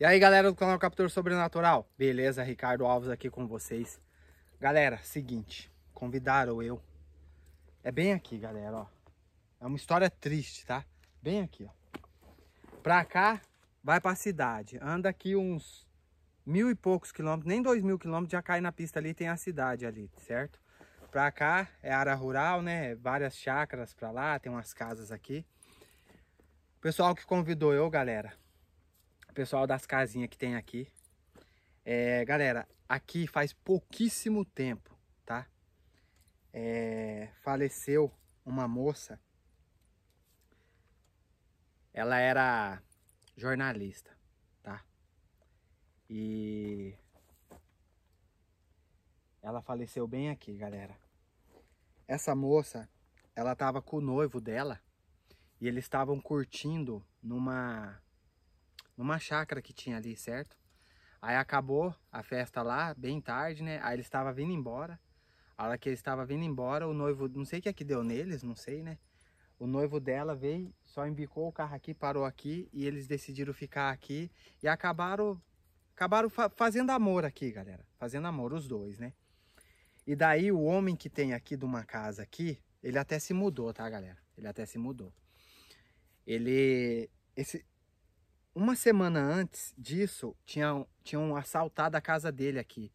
E aí galera do canal Captor Sobrenatural, beleza? Ricardo Alves aqui com vocês. Galera, seguinte, convidaram eu. É bem aqui, galera, ó. É uma história triste, tá? Bem aqui, ó. Pra cá, vai pra cidade. Anda aqui uns mil e poucos quilômetros, nem dois mil quilômetros, já cai na pista ali, tem a cidade ali, certo? Pra cá é área rural, né? Várias chácaras pra lá, tem umas casas aqui. O pessoal que convidou eu, galera, pessoal das casinhas que tem aqui. É, galera, aqui faz pouquíssimo tempo, tá? É, faleceu uma moça. Ela era jornalista, tá? E ela faleceu bem aqui, galera. Essa moça, ela tava com o noivo dela e eles estavam curtindo numa numa chácara que tinha ali, certo? Aí acabou a festa lá, bem tarde, né? Aí ele estava vindo embora. A hora que ele estava vindo embora, o noivo, não sei o que é que deu neles, não sei, né? O noivo dela veio, só embicou o carro aqui, parou aqui e eles decidiram ficar aqui e acabaram acabaram fa fazendo amor aqui, galera. Fazendo amor os dois, né? E daí o homem que tem aqui de uma casa aqui, ele até se mudou, tá, galera? Ele até se mudou. Ele esse uma semana antes disso, tinham, tinham assaltado a casa dele aqui.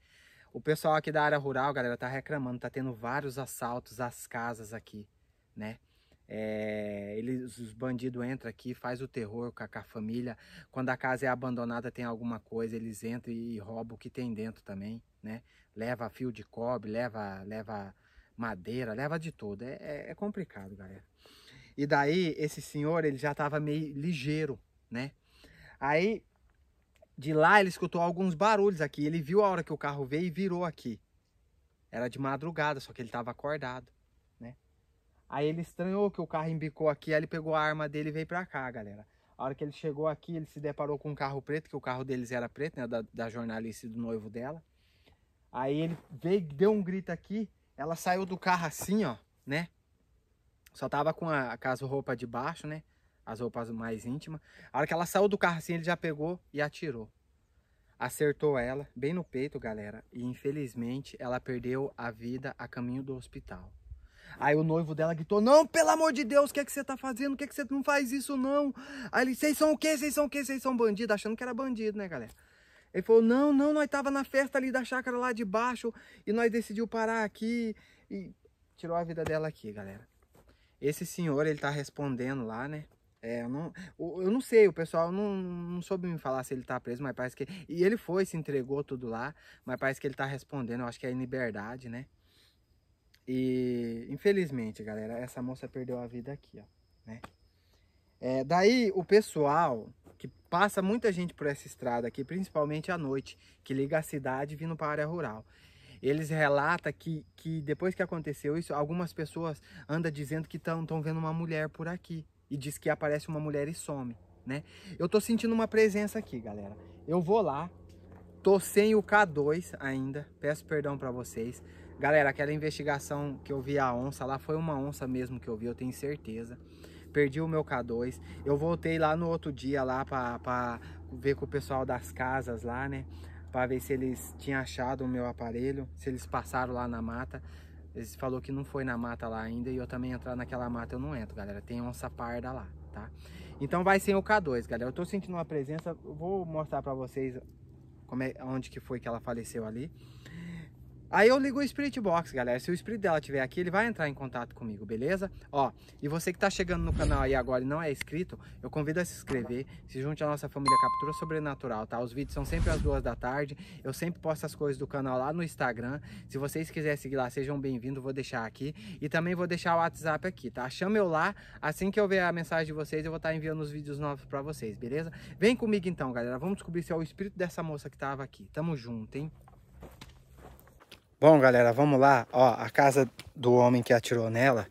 O pessoal aqui da área rural, galera, tá reclamando, tá tendo vários assaltos às casas aqui, né? É, eles, os bandidos entram aqui, faz o terror com a, com a, família. Quando a casa é abandonada, tem alguma coisa, eles entram e, e roubam o que tem dentro também, né? Leva fio de cobre, leva, leva madeira, leva de tudo. É, é, é complicado, galera. E daí, esse senhor, ele já tava meio ligeiro, né? Aí de lá ele escutou alguns barulhos aqui. Ele viu a hora que o carro veio e virou aqui. Era de madrugada, só que ele tava acordado, né? Aí ele estranhou que o carro embicou aqui, aí ele pegou a arma dele e veio para cá, galera. A hora que ele chegou aqui, ele se deparou com um carro preto, que o carro deles era preto, né? Da, da jornalista e do noivo dela. Aí ele veio, deu um grito aqui, ela saiu do carro assim, ó, né? Só tava com a, a casa roupa de baixo, né? as roupas mais íntimas. A hora que ela saiu do carro assim, ele já pegou e atirou. Acertou ela, bem no peito, galera. E infelizmente ela perdeu a vida a caminho do hospital. Aí o noivo dela gritou: Não, pelo amor de Deus, o que é que você tá fazendo? O que é que você não faz isso, não? Aí ele: Vocês são o quê? Vocês são o quê? Vocês são bandido? Achando que era bandido, né, galera? Ele falou: Não, não, nós tava na festa ali da chácara lá de baixo e nós decidiu parar aqui e tirou a vida dela aqui, galera. Esse senhor, ele tá respondendo lá, né? É, eu não, eu não sei, o pessoal não, não soube me falar se ele tá preso, mas parece que... E ele foi, se entregou tudo lá, mas parece que ele tá respondendo, eu acho que é em liberdade, né? E, infelizmente, galera, essa moça perdeu a vida aqui, ó, né? É, daí, o pessoal, que passa muita gente por essa estrada aqui, principalmente à noite, que liga a cidade vindo para área rural eles relatam que, que depois que aconteceu isso, algumas pessoas andam dizendo que estão vendo uma mulher por aqui e diz que aparece uma mulher e some, né? Eu tô sentindo uma presença aqui, galera. Eu vou lá, tô sem o K2 ainda, peço perdão para vocês. Galera, aquela investigação que eu vi a onça lá foi uma onça mesmo que eu vi, eu tenho certeza. Perdi o meu K2. Eu voltei lá no outro dia lá para ver com o pessoal das casas lá, né? Para ver se eles tinham achado o meu aparelho, se eles passaram lá na mata. Ele falou que não foi na mata lá ainda e eu também entrar naquela mata eu não entro, galera. Tem onça parda lá, tá? Então vai sem o K2, galera. Eu tô sentindo uma presença, vou mostrar pra vocês como é, onde que foi que ela faleceu ali. Aí eu ligo o Spirit Box, galera. Se o Spirit dela estiver aqui, ele vai entrar em contato comigo, beleza? Ó, e você que tá chegando no canal aí agora e não é inscrito, eu convido a se inscrever, se junte à nossa família Captura Sobrenatural, tá? Os vídeos são sempre às duas da tarde. Eu sempre posto as coisas do canal lá no Instagram. Se vocês quiserem seguir lá, sejam bem-vindos. Vou deixar aqui. E também vou deixar o WhatsApp aqui, tá? Chama eu lá. Assim que eu ver a mensagem de vocês, eu vou estar tá enviando os vídeos novos pra vocês, beleza? Vem comigo então, galera. Vamos descobrir se é o espírito dessa moça que tava aqui. Tamo junto, hein? Bom, galera, vamos lá. Ó, a casa do homem que atirou nela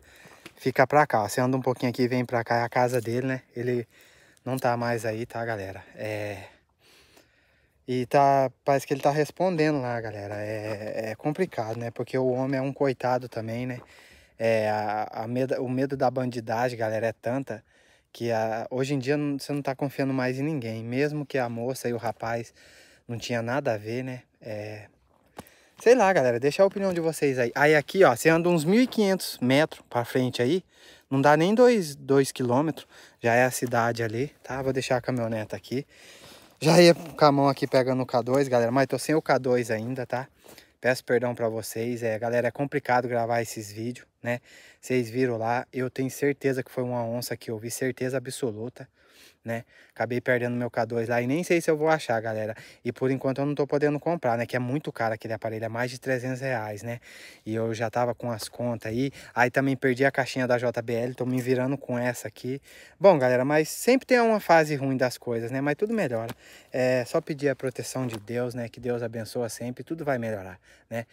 fica pra cá. Você anda um pouquinho aqui e vem pra cá. É a casa dele, né? Ele não tá mais aí, tá, galera? É... E tá... Parece que ele tá respondendo lá, galera. É, é complicado, né? Porque o homem é um coitado também, né? É, a, a medo, o medo da bandidagem, galera, é tanta que a, hoje em dia você não tá confiando mais em ninguém. Mesmo que a moça e o rapaz não tinha nada a ver, né? É, Sei lá, galera, deixa a opinião de vocês aí. Aí aqui, ó, você anda uns 1.500 metros para frente aí, não dá nem 2 quilômetros, já é a cidade ali, tá? Vou deixar a caminhoneta aqui. Já ia com a mão aqui pegando o K2, galera, mas tô sem o K2 ainda, tá? Peço perdão para vocês, é, galera, é complicado gravar esses vídeos, né? Vocês viram lá, eu tenho certeza que foi uma onça que eu vi, certeza absoluta né? Acabei perdendo meu K2 lá e nem sei se eu vou achar, galera. E por enquanto eu não tô podendo comprar, né? Que é muito caro aquele aparelho, é mais de 300 reais, né? E eu já tava com as contas aí. Aí também perdi a caixinha da JBL, tô me virando com essa aqui. Bom, galera, mas sempre tem uma fase ruim das coisas, né? Mas tudo melhora. É só pedir a proteção de Deus, né? Que Deus abençoa sempre, tudo vai melhorar, né?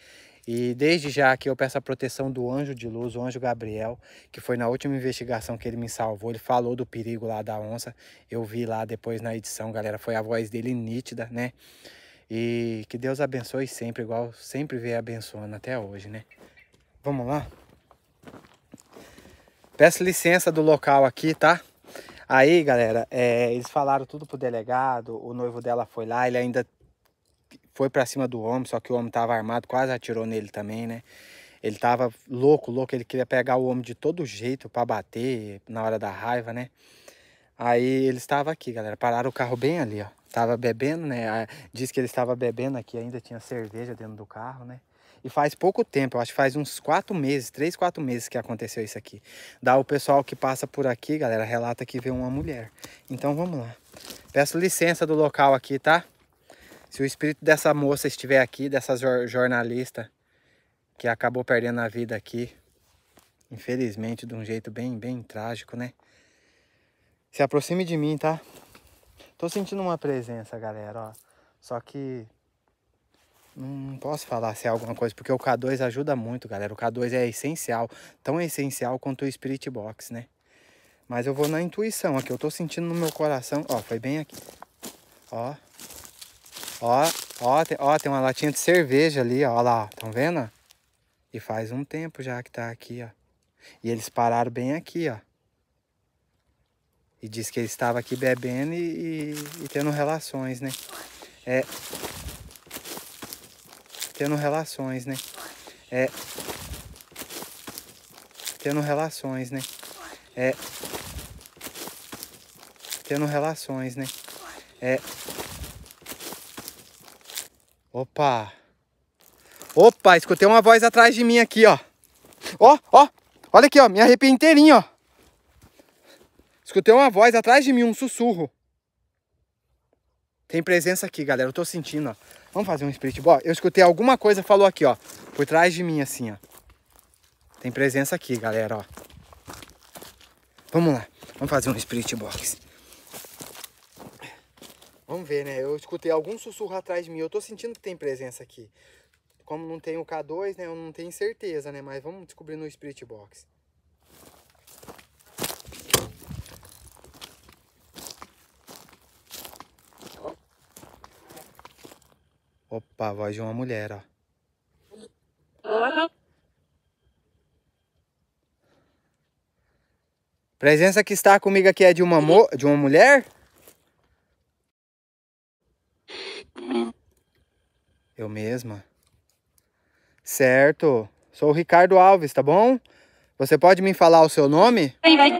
E desde já que eu peço a proteção do anjo de luz, o anjo Gabriel, que foi na última investigação que ele me salvou. Ele falou do perigo lá da onça. Eu vi lá depois na edição, galera. Foi a voz dele nítida, né? E que Deus abençoe sempre, igual sempre vem abençoando até hoje, né? Vamos lá? Peço licença do local aqui, tá? Aí, galera, é, eles falaram tudo pro delegado, o noivo dela foi lá, ele ainda foi para cima do homem, só que o homem tava armado, quase atirou nele também, né? Ele tava louco, louco, ele queria pegar o homem de todo jeito para bater na hora da raiva, né? Aí ele estava aqui, galera, pararam o carro bem ali, ó. Tava bebendo, né? Ah, diz que ele estava bebendo aqui, ainda tinha cerveja dentro do carro, né? E faz pouco tempo, acho que faz uns quatro meses, três, quatro meses que aconteceu isso aqui. Dá o pessoal que passa por aqui, galera, relata que vê uma mulher. Então vamos lá. Peço licença do local aqui, tá? Se o espírito dessa moça estiver aqui, dessa jornalista que acabou perdendo a vida aqui, infelizmente de um jeito bem, bem trágico, né? Se aproxime de mim, tá? Tô sentindo uma presença, galera, ó. Só que não posso falar se é alguma coisa, porque o K2 ajuda muito, galera. O K2 é essencial, tão essencial quanto o Spirit Box, né? Mas eu vou na intuição aqui, eu tô sentindo no meu coração, ó, foi bem aqui. Ó, Ó, ó, tem, ó, tem uma latinha de cerveja ali, ó, ó lá, estão vendo? E faz um tempo já que tá aqui, ó. E eles pararam bem aqui, ó. E disse que ele estava aqui bebendo e, e, e tendo relações, né? É. Tendo relações, né? É. Tendo relações, né? É. Tendo relações, né? É. Opa! Opa, escutei uma voz atrás de mim aqui, ó. Ó, ó, olha aqui, ó, me arrepia inteirinho, ó. Escutei uma voz atrás de mim, um sussurro. Tem presença aqui, galera, eu tô sentindo, ó. Vamos fazer um spirit box. Eu escutei alguma coisa, falou aqui, ó, por trás de mim, assim, ó. Tem presença aqui, galera, ó. Vamos lá, vamos fazer um spirit box. Vamos ver, né? Eu escutei algum sussurro atrás de mim. Eu tô sentindo que tem presença aqui. Como não tem o K2, né? Eu não tenho certeza, né? Mas vamos descobrir no Spirit Box. Opa, a voz de uma mulher, ó. Presença que está comigo aqui é de uma, mo de uma mulher? Eu mesma. Certo. Sou o Ricardo Alves, tá bom? Você pode me falar o seu nome? Vai, vai.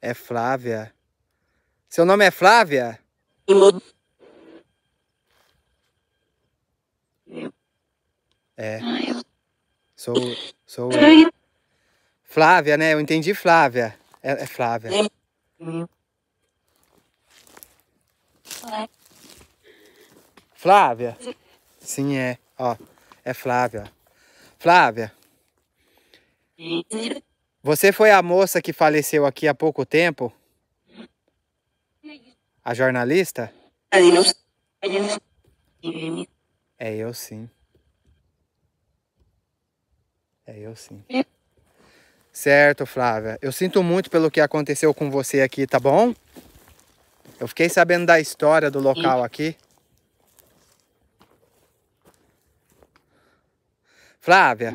É Flávia. Seu nome é Flávia? É. Sou, sou. Flávia, né? Eu entendi Flávia. É, é Flávia. Flávia? Sim, é. Ó, é Flávia. Flávia, você foi a moça que faleceu aqui há pouco tempo? A jornalista? É eu sim. É eu sim. Certo, Flávia. Eu sinto muito pelo que aconteceu com você aqui, tá bom? Eu fiquei sabendo da história do local aqui. Flávia,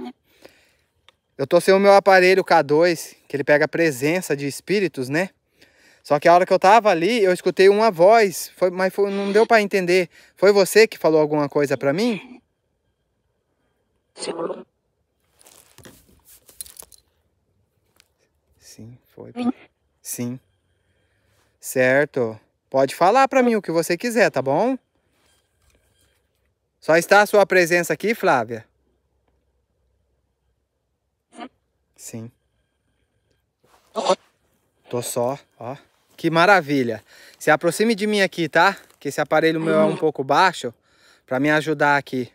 eu tô sem o meu aparelho K2, que ele pega a presença de espíritos, né? Só que a hora que eu tava ali, eu escutei uma voz, foi, mas foi, não deu para entender. Foi você que falou alguma coisa para mim? Sim. Sim, foi. Sim. Certo. Pode falar para mim o que você quiser, tá bom? Só está a sua presença aqui, Flávia? Sim. Tô só, ó. Que maravilha. Se aproxime de mim aqui, tá? Que esse aparelho meu é um uhum. pouco baixo. Pra me ajudar aqui.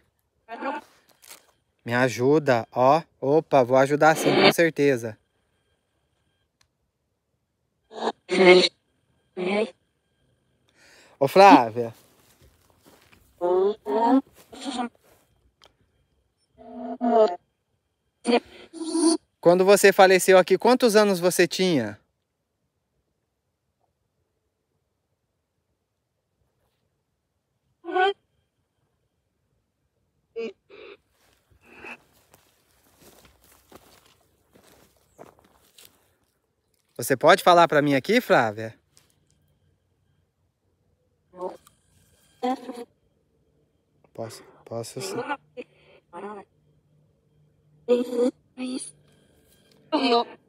Me ajuda, ó. Opa, vou ajudar sim, com certeza. Ô, Flávia. Quando você faleceu aqui, quantos anos você tinha? Você pode falar para mim aqui, Flávia? Posso, posso sim. Uhum.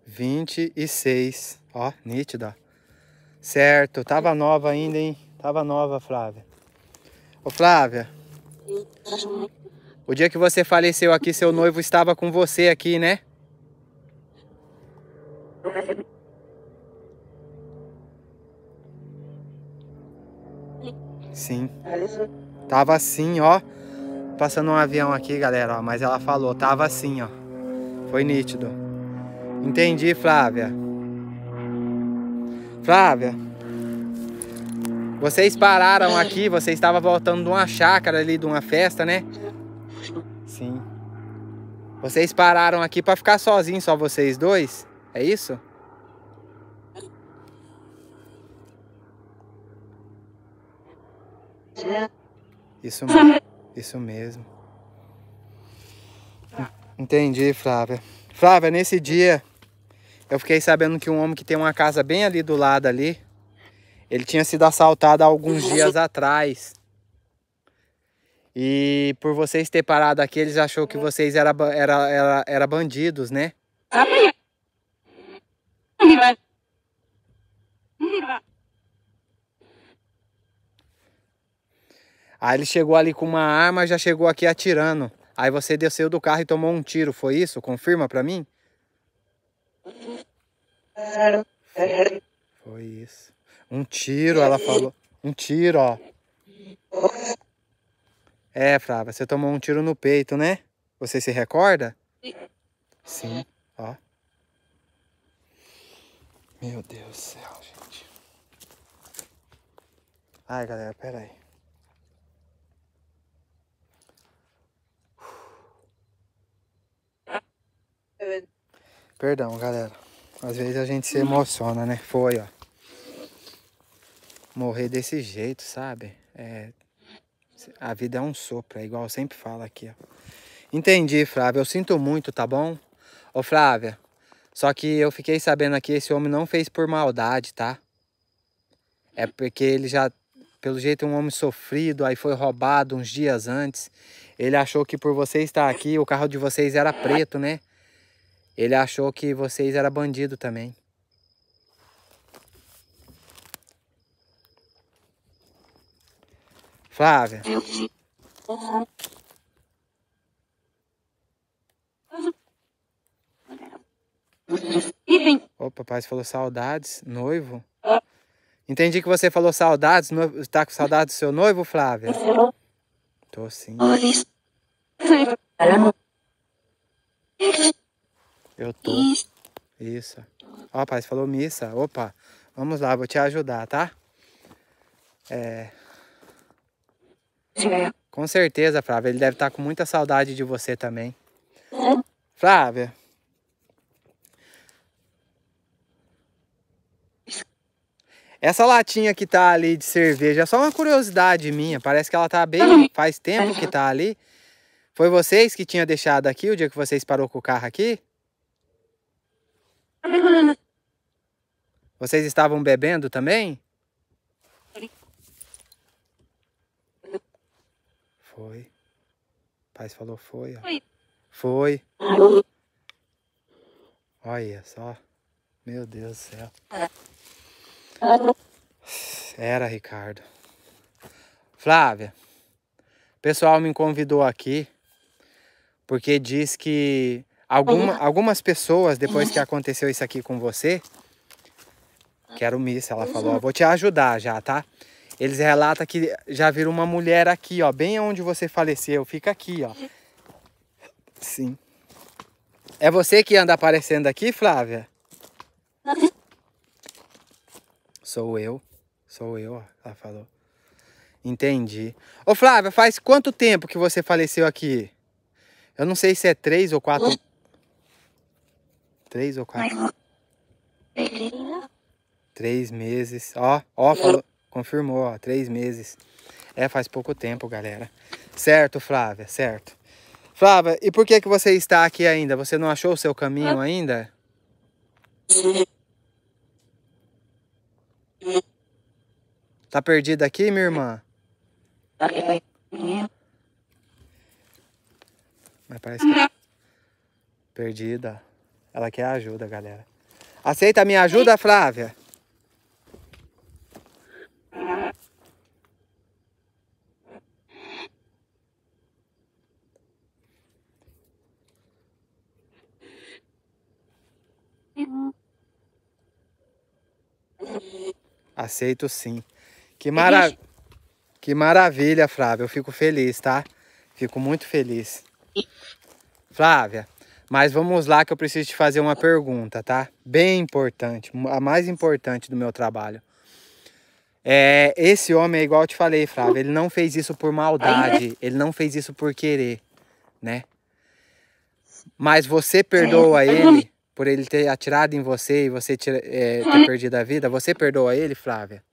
26. Ó, nítida. Certo, tava nova ainda, hein? Tava nova, Flávia. Ô, Flávia. O dia que você faleceu aqui, seu noivo estava com você aqui, né? Sim. Tava assim, ó. Passando um avião aqui, galera, ó. Mas ela falou, tava assim, ó. Foi nítido. Entendi, Flávia. Flávia, vocês pararam é. aqui, você estava voltando de uma chácara ali, de uma festa, né? Sim. Vocês pararam aqui para ficar sozinhos, só vocês dois? É isso? Isso, isso mesmo. Entendi, Flávia. Flávia, nesse dia eu fiquei sabendo que um homem que tem uma casa bem ali do lado ali, ele tinha sido assaltado há alguns dias atrás. E por vocês terem parado aqui, eles achou que vocês eram era, era, era bandidos, né? Aí ele chegou ali com uma arma, já chegou aqui atirando. Aí você desceu do carro e tomou um tiro, foi isso? Confirma pra mim? Foi isso. Um tiro, ela falou. Um tiro, ó. É, Flávia, você tomou um tiro no peito, né? Você se recorda? Sim, ó. Meu Deus do céu, gente. Ai, galera, pera aí. Perdão, galera. Às vezes a gente se emociona, né? Foi, ó. Morrer desse jeito, sabe? É, a vida é um sopro, é igual eu sempre falo aqui, ó. Entendi, Flávia. Eu sinto muito, tá bom? Ô, Flávia, só que eu fiquei sabendo aqui, esse homem não fez por maldade, tá? É porque ele já, pelo jeito, um homem sofrido, aí foi roubado uns dias antes. Ele achou que por você estar aqui, o carro de vocês era preto, né? Ele achou que vocês eram bandido também. Flávia. O papai falou saudades, noivo. Entendi que você falou saudades, está Tá com saudade do seu noivo, Flávia? Tô sim. Eu tô. Isso. Ó, rapaz, falou missa. Opa, vamos lá, vou te ajudar, tá? É. Com certeza, Flávia. Ele deve estar tá com muita saudade de você também. Flávia. Essa latinha que tá ali de cerveja, é só uma curiosidade minha. Parece que ela tá bem, faz tempo que tá ali. Foi vocês que tinha deixado aqui o dia que vocês parou com o carro aqui? Vocês estavam bebendo também? Foi. O pai falou foi, ó. Foi. Olha só. Meu Deus do céu. Era, Ricardo. Flávia, o pessoal me convidou aqui porque diz que Alguma, algumas pessoas, depois que uhum. aconteceu isso aqui com você, quero missa, ela uhum. falou, vou te ajudar já, tá? Eles relatam que já viram uma mulher aqui, ó, bem onde você faleceu, fica aqui, ó. Sim. É você que anda aparecendo aqui, Flávia? Sou eu. Sou eu, ó, ela falou. Entendi. Ô Flávia, faz quanto tempo que você faleceu aqui? Eu não sei se é três ou quatro, Três ou quatro? Três meses. Ó, ó, é. falou, confirmou, ó, três meses. É, faz pouco tempo, galera. Certo, Flávia, certo. Flávia, e por que que você está aqui ainda? Você não achou o seu caminho ah. ainda? Tá perdida aqui, minha irmã? Tá Mas parece que... Uhum. Perdida. Ela quer ajuda, galera. Aceita a minha ajuda, Flávia? Aceito sim. Que, mara... que maravilha, Flávia. Eu fico feliz, tá? Fico muito feliz. Flávia, mas vamos lá que eu preciso te fazer uma pergunta, tá? Bem importante, a mais importante do meu trabalho. É, esse homem é igual eu te falei, Flávio, ele não fez isso por maldade, ele não fez isso por querer, né? Mas você perdoa ele por ele ter atirado em você e você ter, é, ter perdido a vida? Você perdoa ele, Flávia?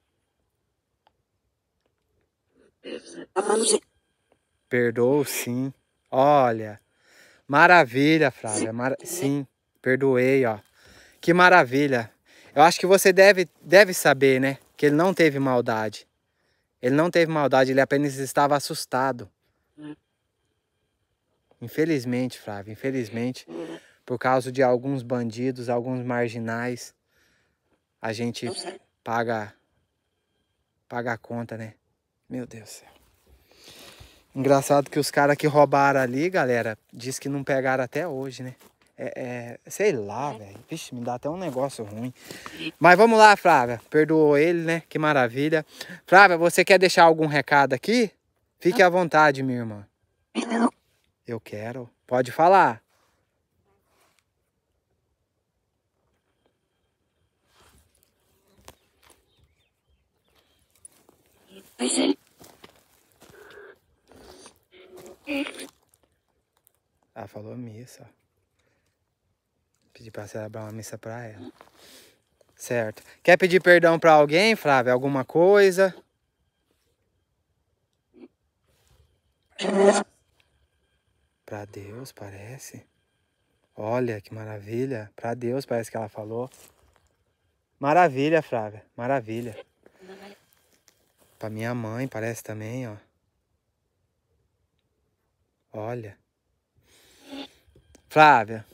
Perdoou sim. Olha, Maravilha, Flávia. Sim, perdoei, ó. Que maravilha. Eu acho que você deve, deve saber, né? Que ele não teve maldade. Ele não teve maldade, ele apenas estava assustado. Hum. Infelizmente, Flávia, infelizmente, hum. por causa de alguns bandidos, alguns marginais, a gente paga, paga a conta, né? Meu Deus do céu. Engraçado que os caras que roubaram ali, galera, diz que não pegaram até hoje, né? É, é, sei lá, é. velho. Vixe, me dá até um negócio ruim. Mas vamos lá, Flávia. Perdoou ele, né? Que maravilha. Flávia, você quer deixar algum recado aqui? Fique à vontade, minha irmã. Eu quero. Pode falar. Pois é. Ela falou missa. Pedi pra celebrar uma missa pra ela. Certo. Quer pedir perdão pra alguém, Flávia? Alguma coisa? Pra Deus, parece. Olha que maravilha. Pra Deus, parece que ela falou. Maravilha, Flávia. Maravilha. Pra minha mãe, parece também, ó. Olha. Flávia,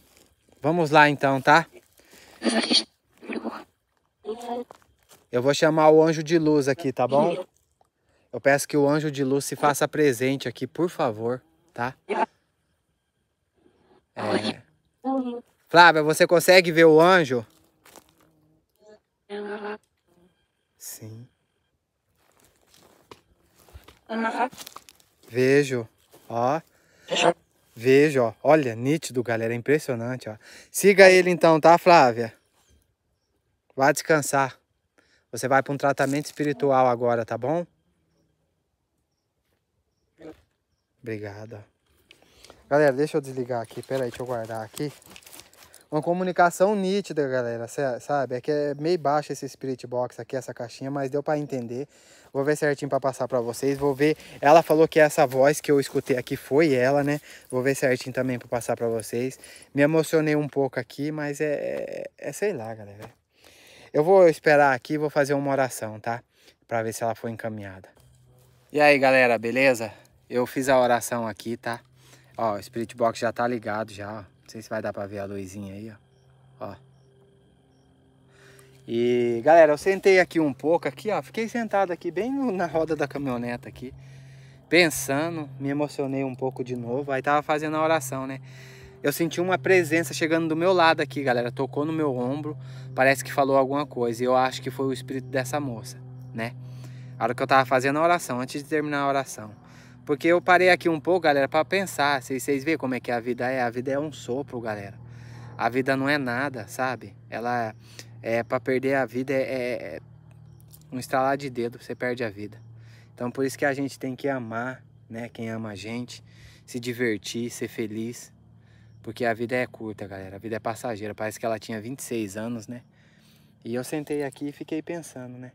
vamos lá então, tá? Eu vou chamar o anjo de luz aqui, tá bom? Eu peço que o anjo de luz se faça presente aqui, por favor, tá? É. Flávia, você consegue ver o anjo? Sim. Vejo. Ó. Vejo, ó. Olha, nítido, galera. É impressionante, ó. Siga ele então, tá, Flávia? Vá descansar. Você vai para um tratamento espiritual agora, tá bom? Obrigada. Galera, deixa eu desligar aqui. Pera aí, deixa eu guardar aqui uma comunicação nítida, galera, sabe? É que é meio baixo esse spirit box aqui, essa caixinha, mas deu para entender. Vou ver certinho para passar para vocês, vou ver. Ela falou que essa voz que eu escutei aqui foi ela, né? Vou ver certinho também para passar para vocês. Me emocionei um pouco aqui, mas é, é, é sei lá, galera. Eu vou esperar aqui, vou fazer uma oração, tá? Para ver se ela foi encaminhada. E aí, galera, beleza? Eu fiz a oração aqui, tá? Ó, o Spirit Box já tá ligado já, ó sei se vai dar pra ver a luzinha aí, ó. ó. E, galera, eu sentei aqui um pouco, aqui, ó. Fiquei sentado aqui, bem na roda da caminhoneta aqui. Pensando, me emocionei um pouco de novo. Aí tava fazendo a oração, né? Eu senti uma presença chegando do meu lado aqui, galera. Tocou no meu ombro, parece que falou alguma coisa. E eu acho que foi o espírito dessa moça, né? A hora que eu tava fazendo a oração, antes de terminar a oração. Porque eu parei aqui um pouco, galera, para pensar. Vocês, vocês veem como é que a vida é. A vida é um sopro, galera. A vida não é nada, sabe? Ela é, é para perder a vida é, é, é um estalar de dedo, você perde a vida. Então por isso que a gente tem que amar, né? Quem ama a gente, se divertir, ser feliz. Porque a vida é curta, galera. A vida é passageira. Parece que ela tinha 26 anos, né? E eu sentei aqui e fiquei pensando, né?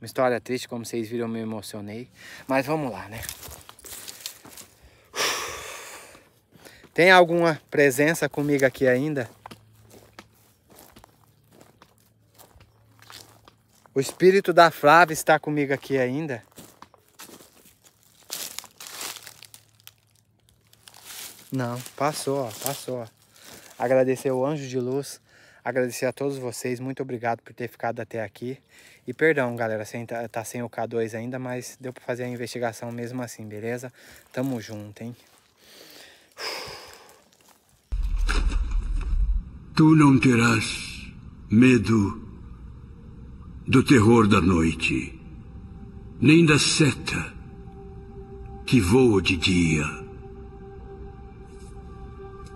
Uma história triste, como vocês viram, eu me emocionei. Mas vamos lá, né? Tem alguma presença comigo aqui ainda? O espírito da Flávia está comigo aqui ainda? Não, passou, ó, passou. Ó. Agradecer o anjo de luz, agradecer a todos vocês, muito obrigado por ter ficado até aqui. E perdão, galera, sem, tá, tá sem o K2 ainda, mas deu para fazer a investigação mesmo assim, beleza? Tamo junto, hein? tu não terás medo do terror da noite, nem da seta que voa de dia,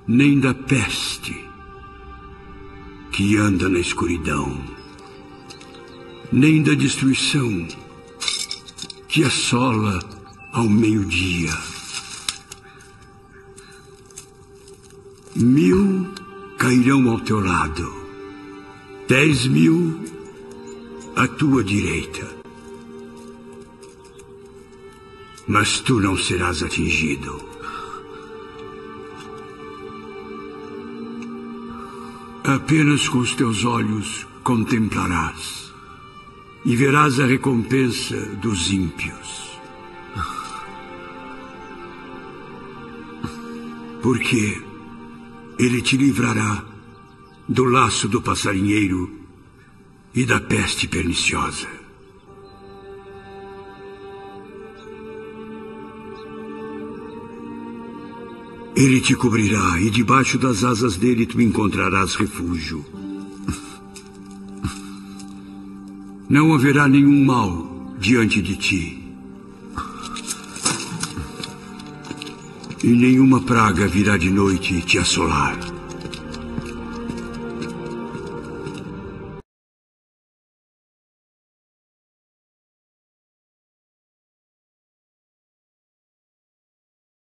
nem da peste que anda na escuridão, nem da destruição que assola ao meio-dia. Mil cairão ao teu lado, dez mil à tua direita. Mas tu não serás atingido. Apenas com os teus olhos contemplarás e verás a recompensa dos ímpios. Porque ele te livrará do laço do passarinheiro e da peste perniciosa. Ele te cobrirá e debaixo das asas dele tu encontrarás refúgio. Não haverá nenhum mal diante de ti e nenhuma praga virá de noite te assolar.